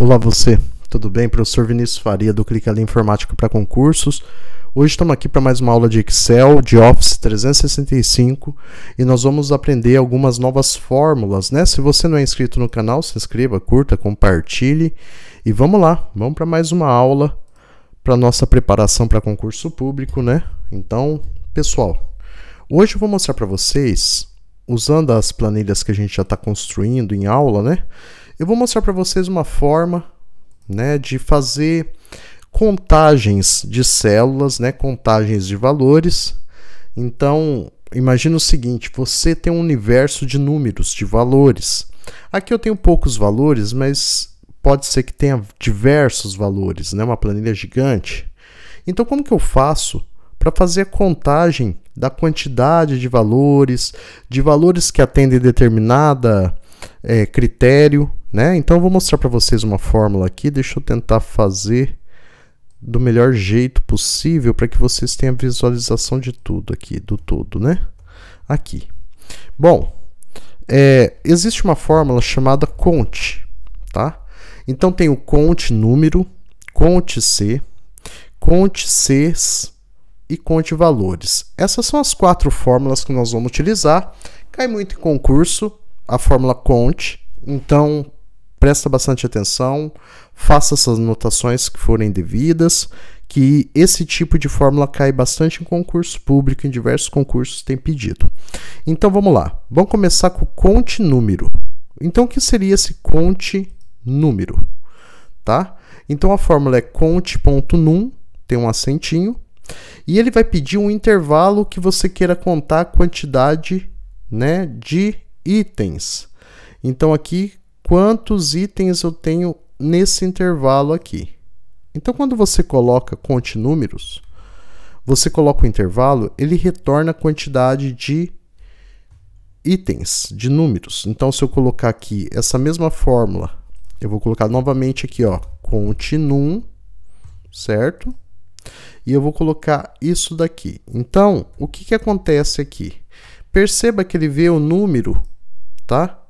Olá você, tudo bem? Professor Vinícius Faria do Clique Ali Informática para Concursos. Hoje estamos aqui para mais uma aula de Excel, de Office 365 e nós vamos aprender algumas novas fórmulas, né? Se você não é inscrito no canal, se inscreva, curta, compartilhe e vamos lá, vamos para mais uma aula para nossa preparação para concurso público, né? Então, pessoal, hoje eu vou mostrar para vocês usando as planilhas que a gente já está construindo em aula, né? Eu vou mostrar para vocês uma forma né, de fazer contagens de células, né, contagens de valores. Então, imagina o seguinte: você tem um universo de números, de valores. Aqui eu tenho poucos valores, mas pode ser que tenha diversos valores, né, uma planilha gigante. Então, como que eu faço para fazer a contagem da quantidade de valores, de valores que atendem determinada é, critério, né? Então eu vou mostrar para vocês uma fórmula aqui, deixa eu tentar fazer do melhor jeito possível para que vocês tenham visualização de tudo aqui, do todo, né? Aqui. Bom, é, existe uma fórmula chamada CONT, tá? Então tem o CONT número, CONT C, CONT Cs e CONT valores. Essas são as quatro fórmulas que nós vamos utilizar. Cai muito em concurso, a fórmula Conte. Então, presta bastante atenção, faça essas notações que forem devidas, que esse tipo de fórmula cai bastante em concurso público, em diversos concursos tem pedido. Então vamos lá, vamos começar com o conte número. Então o que seria esse conte número? Tá? Então a fórmula é conte.num, tem um acentinho, e ele vai pedir um intervalo que você queira contar a quantidade né, de itens. Então, aqui, quantos itens eu tenho nesse intervalo aqui? Então, quando você coloca conte números, você coloca o intervalo, ele retorna a quantidade de itens, de números. Então, se eu colocar aqui essa mesma fórmula, eu vou colocar novamente aqui, ó, continuum, certo? E eu vou colocar isso daqui. Então, o que, que acontece aqui? Perceba que ele vê o número tá?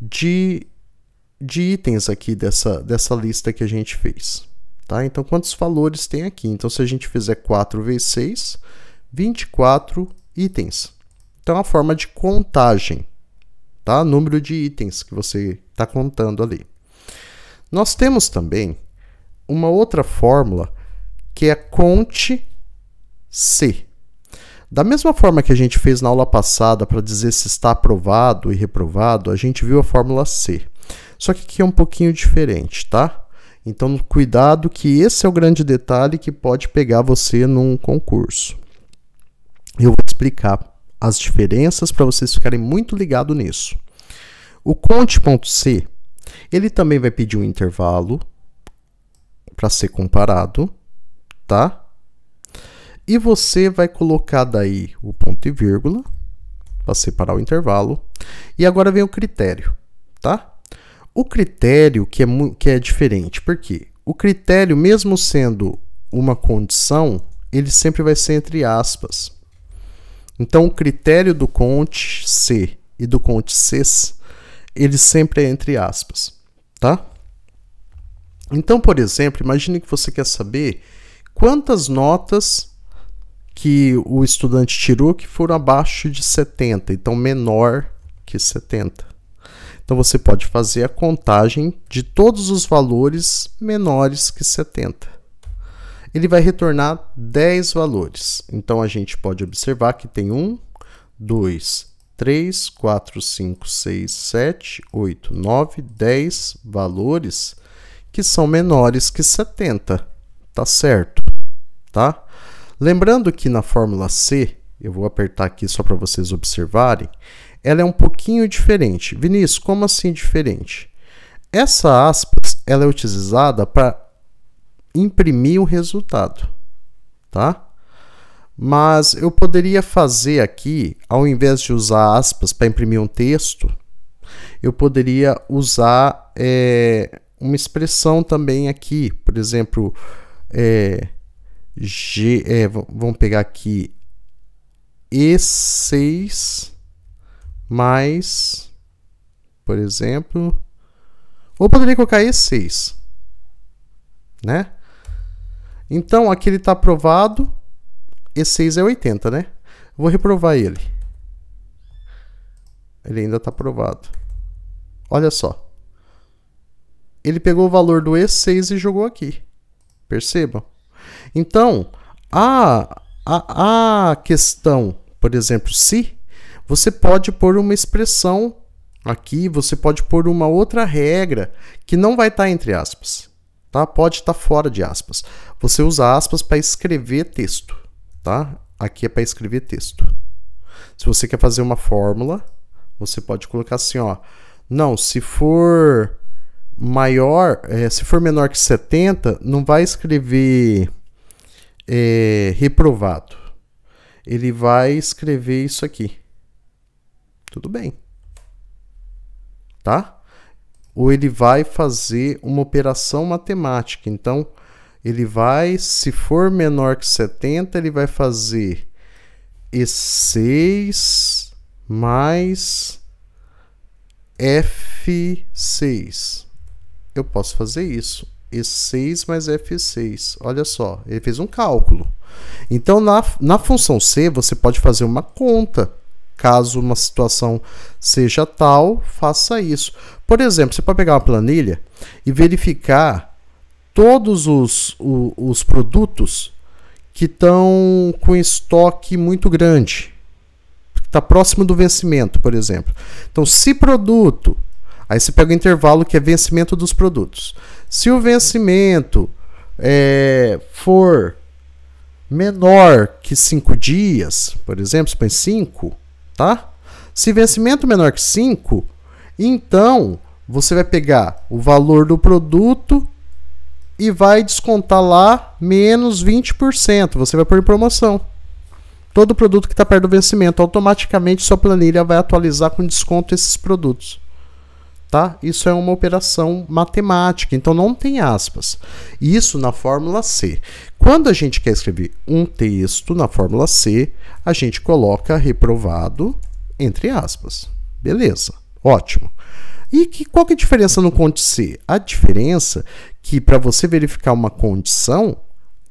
De, de itens aqui dessa, dessa lista que a gente fez, tá? Então, quantos valores tem aqui? Então, se a gente fizer 4 vezes 6, 24 itens. Então, é uma forma de contagem, tá? Número de itens que você está contando ali. Nós temos também uma outra fórmula que é a conte C. Da mesma forma que a gente fez na aula passada para dizer se está aprovado e reprovado, a gente viu a fórmula C. Só que aqui é um pouquinho diferente, tá? Então, cuidado que esse é o grande detalhe que pode pegar você num concurso. Eu vou explicar as diferenças para vocês ficarem muito ligados nisso. O conte.c, ele também vai pedir um intervalo para ser comparado, tá? E você vai colocar daí o ponto e vírgula para separar o intervalo. E agora vem o critério, tá? O critério que é, que é diferente, porque o critério, mesmo sendo uma condição, ele sempre vai ser entre aspas. Então, o critério do conte C e do conte C, ele sempre é entre aspas, tá? Então, por exemplo, imagine que você quer saber quantas notas que o estudante tirou que foram abaixo de 70, então menor que 70. Então você pode fazer a contagem de todos os valores menores que 70. Ele vai retornar 10 valores. Então a gente pode observar que tem 1, 2, 3, 4, 5, 6, 7, 8, 9, 10 valores que são menores que 70. Tá certo, tá? Lembrando que na fórmula C, eu vou apertar aqui só para vocês observarem, ela é um pouquinho diferente. Vinícius, como assim diferente? Essa aspas, ela é utilizada para imprimir o resultado, tá? Mas eu poderia fazer aqui, ao invés de usar aspas para imprimir um texto, eu poderia usar é, uma expressão também aqui, por exemplo, é, G, é, vamos pegar aqui E6 mais, por exemplo, ou poderia colocar E6, né? Então, aqui ele está aprovado, E6 é 80, né? Vou reprovar ele. Ele ainda está aprovado. Olha só. Ele pegou o valor do E6 e jogou aqui. Percebam? Então, a, a, a questão, por exemplo, se, você pode pôr uma expressão aqui, você pode pôr uma outra regra que não vai estar tá entre aspas. Tá? Pode estar tá fora de aspas. Você usa aspas para escrever texto. Tá? Aqui é para escrever texto. Se você quer fazer uma fórmula, você pode colocar assim, ó. Não, se for maior, é, se for menor que 70, não vai escrever é, reprovado, ele vai escrever isso aqui. Tudo bem. Tá? Ou ele vai fazer uma operação matemática. Então, ele vai, se for menor que 70, ele vai fazer E6 mais F6. Eu posso fazer isso. E6 mais F6. Olha só, ele fez um cálculo. Então, na, na função C, você pode fazer uma conta. Caso uma situação seja tal, faça isso. Por exemplo, você pode pegar uma planilha e verificar todos os, os, os produtos que estão com estoque muito grande. Está próximo do vencimento, por exemplo. Então, se produto Aí você pega o intervalo que é vencimento dos produtos. Se o vencimento é, for menor que 5 dias, por exemplo, se põe 5, tá? Se vencimento menor que 5, então você vai pegar o valor do produto e vai descontar lá menos 20%. Você vai pôr em promoção. Todo produto que está perto do vencimento, automaticamente sua planilha vai atualizar com desconto esses produtos tá? Isso é uma operação matemática, então não tem aspas. Isso na fórmula C. Quando a gente quer escrever um texto na fórmula C, a gente coloca reprovado entre aspas. Beleza, ótimo. E que, qual que é a diferença no conte C? A diferença é que para você verificar uma condição,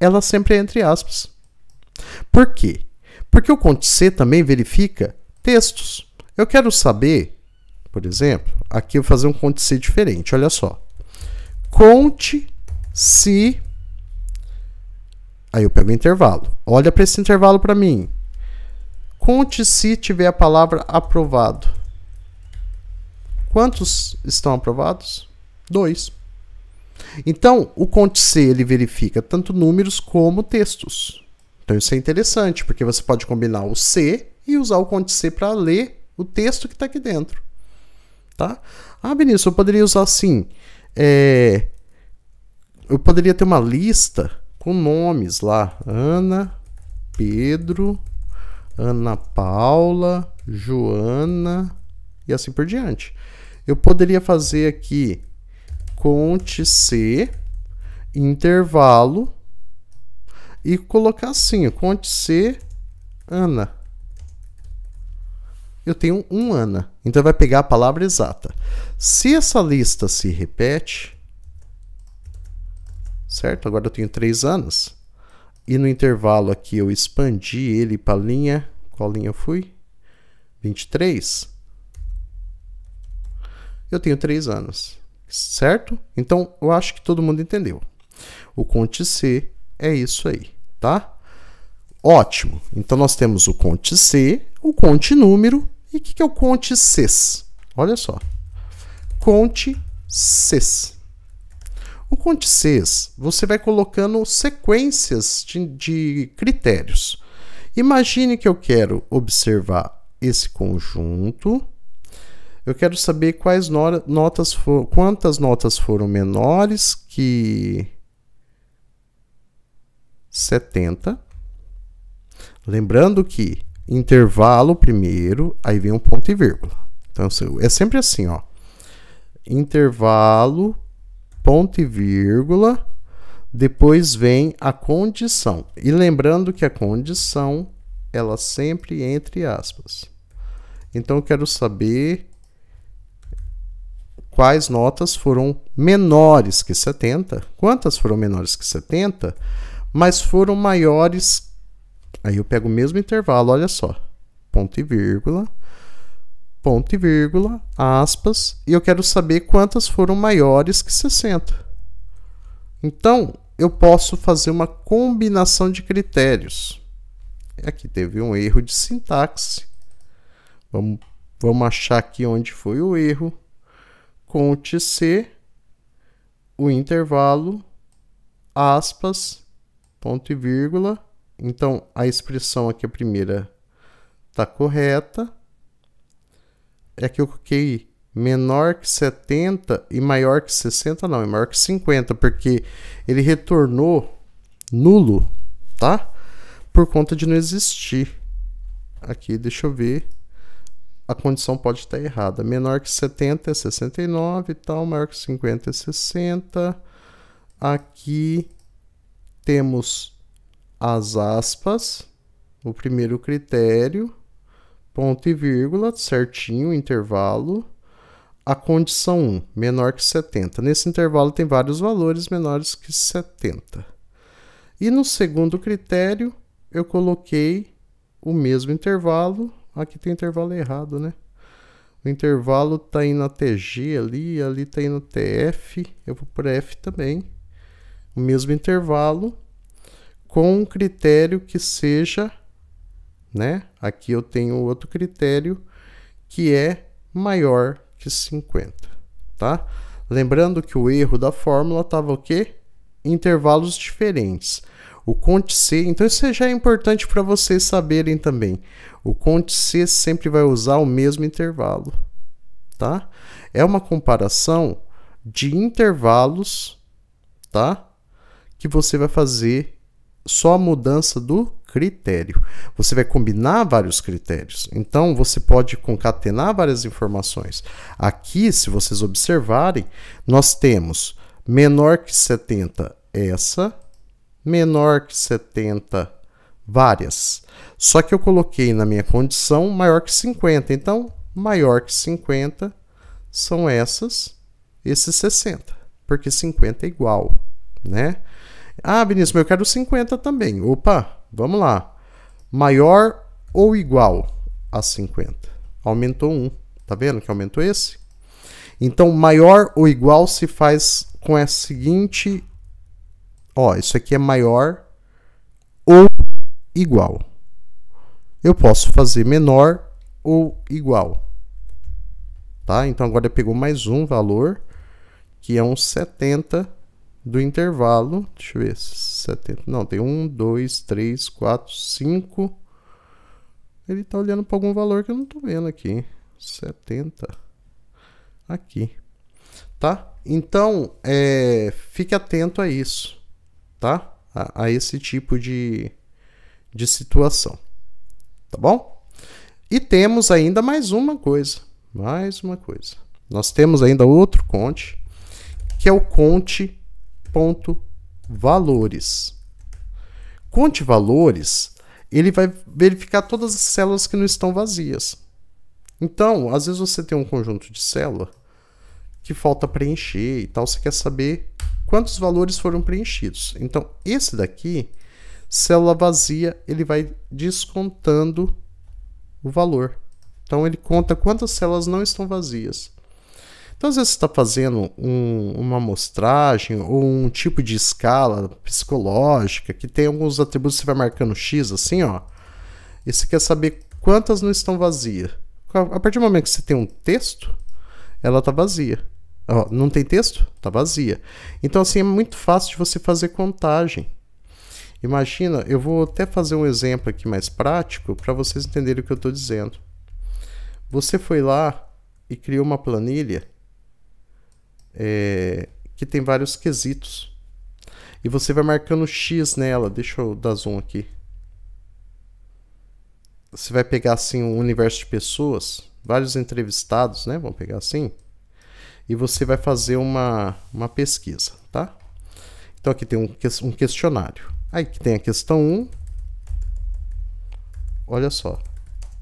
ela sempre é entre aspas. Por quê? Porque o conte C também verifica textos. Eu quero saber por exemplo, aqui eu vou fazer um conte se diferente, olha só. Conte se Aí eu pego o intervalo. Olha para esse intervalo para mim. Conte se tiver a palavra aprovado. Quantos estão aprovados? Dois. Então, o conte se ele verifica tanto números como textos. Então isso é interessante, porque você pode combinar o se e usar o conte se para ler o texto que está aqui dentro tá? Ah, Vinícius, eu poderia usar assim. É, eu poderia ter uma lista com nomes lá. Ana, Pedro, Ana Paula, Joana e assim por diante. Eu poderia fazer aqui conte C, intervalo e colocar assim, conte C, Ana eu tenho um ana. Então vai pegar a palavra exata. Se essa lista se repete, certo? Agora eu tenho três anos. E no intervalo aqui eu expandi ele para a linha. Qual linha eu fui? 23. Eu tenho três anos. Certo? Então eu acho que todo mundo entendeu. O conte C é isso aí, tá? Ótimo. Então nós temos o conte C, o conte número e o que, que é o conte Cs? Olha só. Conte Cs. O conte Cs, você vai colocando sequências de, de critérios. Imagine que eu quero observar esse conjunto. Eu quero saber quais notas for, quantas notas foram menores que 70 Lembrando que intervalo primeiro, aí vem um ponto e vírgula. Então é sempre assim, ó. Intervalo, ponto e vírgula, depois vem a condição. E lembrando que a condição ela sempre entre aspas. Então eu quero saber quais notas foram menores que 70, quantas foram menores que 70, mas foram maiores Aí eu pego o mesmo intervalo, olha só. Ponto e vírgula. Ponto e vírgula, aspas, e eu quero saber quantas foram maiores que 60. Então, eu posso fazer uma combinação de critérios. Aqui teve um erro de sintaxe. Vamos, vamos achar aqui onde foi o erro. Conte C, o intervalo, aspas, ponto e vírgula, então, a expressão aqui, a primeira, está correta. É que eu coloquei menor que 70 e maior que 60, não, é maior que 50, porque ele retornou nulo, tá? Por conta de não existir. Aqui, deixa eu ver. A condição pode estar errada. Menor que 70 é 69 e tal, maior que 50 é 60. Aqui temos as aspas, o primeiro critério, ponto e vírgula, certinho, intervalo, a condição 1, menor que 70. Nesse intervalo tem vários valores menores que 70. E no segundo critério, eu coloquei o mesmo intervalo. Aqui tem intervalo errado, né? O intervalo está indo a TG ali, ali está indo a TF. Eu vou por F também. O mesmo intervalo, com um critério que seja, né? Aqui eu tenho outro critério que é maior que 50, tá? Lembrando que o erro da fórmula estava o quê? Intervalos diferentes. O conte C, então isso já é importante para vocês saberem também. O conte C sempre vai usar o mesmo intervalo, tá? É uma comparação de intervalos, tá? Que você vai fazer só a mudança do critério. Você vai combinar vários critérios. Então você pode concatenar várias informações. Aqui, se vocês observarem, nós temos menor que 70 essa, menor que 70 várias. Só que eu coloquei na minha condição maior que 50. Então, maior que 50 são essas, esses 60, porque 50 é igual, né? Ah, Vinícius, mas eu quero 50 também. Opa, vamos lá. Maior ou igual a 50? Aumentou um. Tá vendo que aumentou esse? Então, maior ou igual se faz com a seguinte... Ó, isso aqui é maior ou igual. Eu posso fazer menor ou igual. Tá? Então, agora pegou mais um valor, que é um 70 do intervalo. Deixa eu ver. 70. Não, tem um, dois, três, quatro, cinco. Ele está olhando para algum valor que eu não estou vendo aqui. 70. Aqui. Tá? Então, é, fique atento a isso. Tá? A, a esse tipo de, de situação. Tá bom? E temos ainda mais uma coisa. Mais uma coisa. Nós temos ainda outro conte, que é o conte ponto valores. Conte valores, ele vai verificar todas as células que não estão vazias. Então, às vezes você tem um conjunto de célula que falta preencher e tal, você quer saber quantos valores foram preenchidos. Então, esse daqui, célula vazia, ele vai descontando o valor. Então, ele conta quantas células não estão vazias. Então, às vezes, você está fazendo um, uma amostragem ou um tipo de escala psicológica que tem alguns atributos que você vai marcando X, assim, ó. E você quer saber quantas não estão vazias. A partir do momento que você tem um texto, ela está vazia. Ó, não tem texto? está vazia. Então, assim, é muito fácil de você fazer contagem. Imagina, eu vou até fazer um exemplo aqui mais prático para vocês entenderem o que eu estou dizendo. Você foi lá e criou uma planilha é, que tem vários quesitos. E você vai marcando X nela. Deixa eu dar zoom aqui. Você vai pegar assim um universo de pessoas, vários entrevistados, né? Vamos pegar assim. E você vai fazer uma, uma pesquisa, tá? Então aqui tem um, um questionário. Aí que tem a questão 1. Olha só.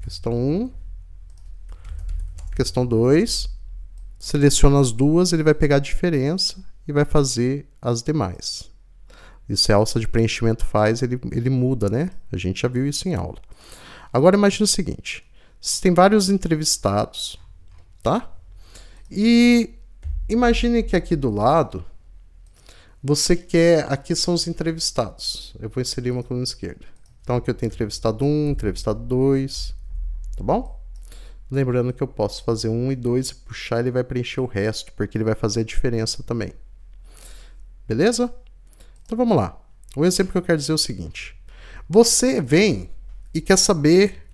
Questão 1. Questão 2 seleciona as duas, ele vai pegar a diferença e vai fazer as demais. Isso é alça de preenchimento faz, ele, ele muda, né? A gente já viu isso em aula. Agora imagine o seguinte, tem vários entrevistados, tá? E imagine que aqui do lado, você quer, aqui são os entrevistados. Eu vou inserir uma coluna esquerda. Então aqui eu tenho entrevistado 1, um, entrevistado 2, tá bom? Lembrando que eu posso fazer um e dois e puxar, ele vai preencher o resto, porque ele vai fazer a diferença também. Beleza? Então vamos lá. O exemplo que eu quero dizer é o seguinte. Você vem e quer saber...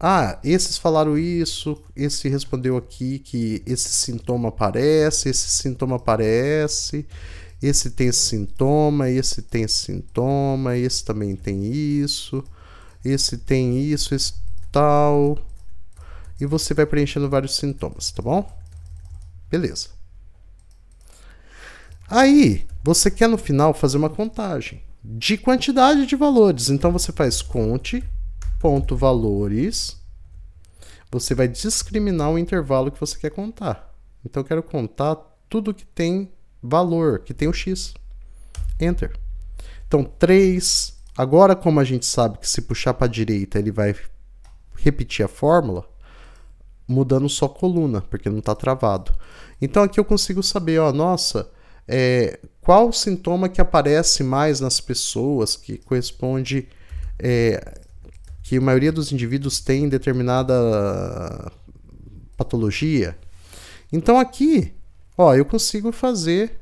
Ah, esses falaram isso, esse respondeu aqui que esse sintoma aparece, esse sintoma aparece, esse tem esse sintoma, esse tem esse sintoma, esse também tem isso, esse tem isso, esse tal e você vai preenchendo vários sintomas, tá bom? Beleza. Aí, você quer no final fazer uma contagem de quantidade de valores. Então você faz conte ponto valores. Você vai discriminar o intervalo que você quer contar. Então eu quero contar tudo que tem valor, que tem o x. Enter. Então 3, agora como a gente sabe que se puxar para a direita ele vai repetir a fórmula, mudando só coluna, porque não está travado. Então aqui eu consigo saber, ó, nossa, é, qual sintoma que aparece mais nas pessoas que corresponde é, que a maioria dos indivíduos tem determinada patologia. Então aqui, ó, eu consigo fazer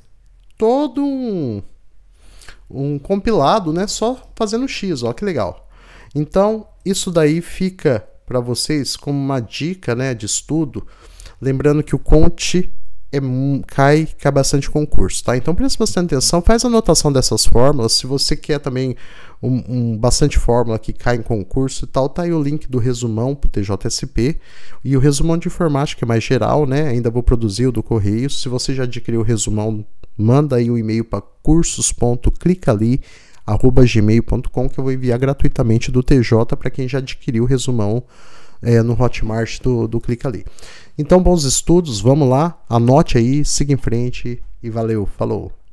todo um, um compilado, né, só fazendo X, ó, que legal. Então, isso daí fica para vocês como uma dica né, de estudo. Lembrando que o Conte é, cai, cai bastante concurso, tá? Então preste bastante atenção, faz anotação dessas fórmulas. Se você quer também um, um, bastante fórmula que cai em concurso e tal, tá aí o link do resumão pro TJSP e o resumão de informática é mais geral, né? Ainda vou produzir o do correio. Se você já adquiriu o resumão, manda aí um e-mail para cursos. Clica ali gmail.com que eu vou enviar gratuitamente do TJ para quem já adquiriu o resumão é, no Hotmart do, do Clica Ali. Então, bons estudos, vamos lá, anote aí, siga em frente e valeu, falou!